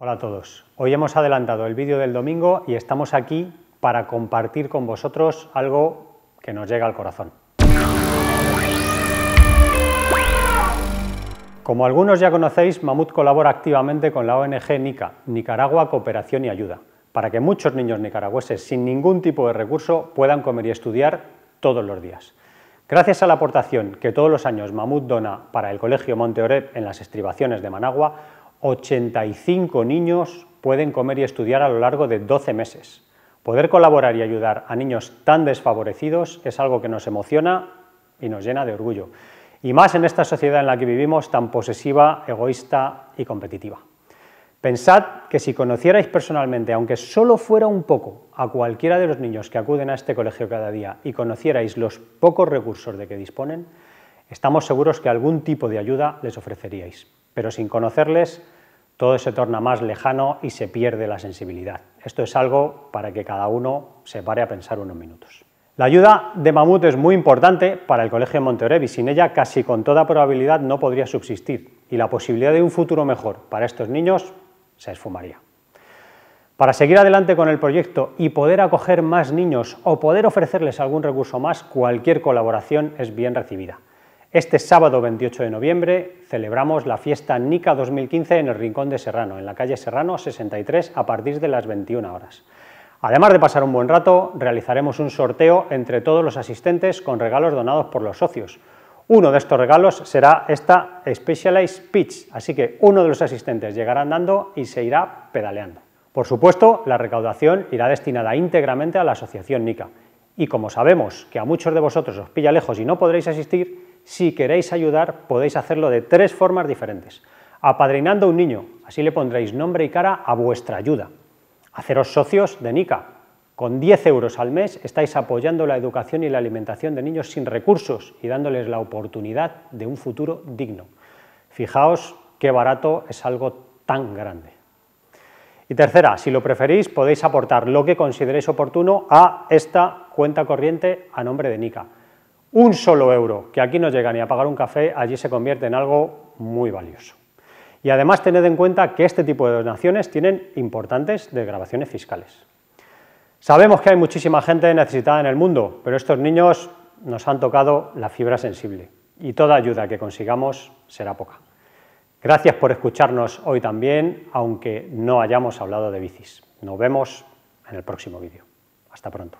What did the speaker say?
Hola a todos. Hoy hemos adelantado el vídeo del domingo y estamos aquí para compartir con vosotros algo que nos llega al corazón. Como algunos ya conocéis, Mamut colabora activamente con la ONG NICA, Nicaragua Cooperación y Ayuda, para que muchos niños nicaragüenses sin ningún tipo de recurso puedan comer y estudiar todos los días. Gracias a la aportación que todos los años Mamut dona para el Colegio Oreb en las estribaciones de Managua, 85 niños pueden comer y estudiar a lo largo de 12 meses. Poder colaborar y ayudar a niños tan desfavorecidos es algo que nos emociona y nos llena de orgullo. Y más en esta sociedad en la que vivimos tan posesiva, egoísta y competitiva. Pensad que si conocierais personalmente, aunque solo fuera un poco, a cualquiera de los niños que acuden a este colegio cada día y conocierais los pocos recursos de que disponen, estamos seguros que algún tipo de ayuda les ofreceríais pero sin conocerles todo se torna más lejano y se pierde la sensibilidad. Esto es algo para que cada uno se pare a pensar unos minutos. La ayuda de Mamut es muy importante para el Colegio de y Sin ella, casi con toda probabilidad, no podría subsistir y la posibilidad de un futuro mejor para estos niños se esfumaría. Para seguir adelante con el proyecto y poder acoger más niños o poder ofrecerles algún recurso más, cualquier colaboración es bien recibida. Este sábado 28 de noviembre celebramos la fiesta NICA 2015 en el Rincón de Serrano, en la calle Serrano 63, a partir de las 21 horas. Además de pasar un buen rato, realizaremos un sorteo entre todos los asistentes con regalos donados por los socios. Uno de estos regalos será esta Specialized Pitch, así que uno de los asistentes llegará andando y se irá pedaleando. Por supuesto, la recaudación irá destinada íntegramente a la asociación NICA. Y como sabemos que a muchos de vosotros os pilla lejos y no podréis asistir, si queréis ayudar, podéis hacerlo de tres formas diferentes. Apadrinando a un niño, así le pondréis nombre y cara a vuestra ayuda. Haceros socios de NICA. Con 10 euros al mes estáis apoyando la educación y la alimentación de niños sin recursos y dándoles la oportunidad de un futuro digno. Fijaos qué barato es algo tan grande. Y tercera, si lo preferís, podéis aportar lo que consideréis oportuno a esta cuenta corriente a nombre de NICA un solo euro, que aquí no llega ni a pagar un café, allí se convierte en algo muy valioso. Y además tened en cuenta que este tipo de donaciones tienen importantes desgrabaciones fiscales. Sabemos que hay muchísima gente necesitada en el mundo, pero estos niños nos han tocado la fibra sensible y toda ayuda que consigamos será poca. Gracias por escucharnos hoy también, aunque no hayamos hablado de bicis. Nos vemos en el próximo vídeo. Hasta pronto.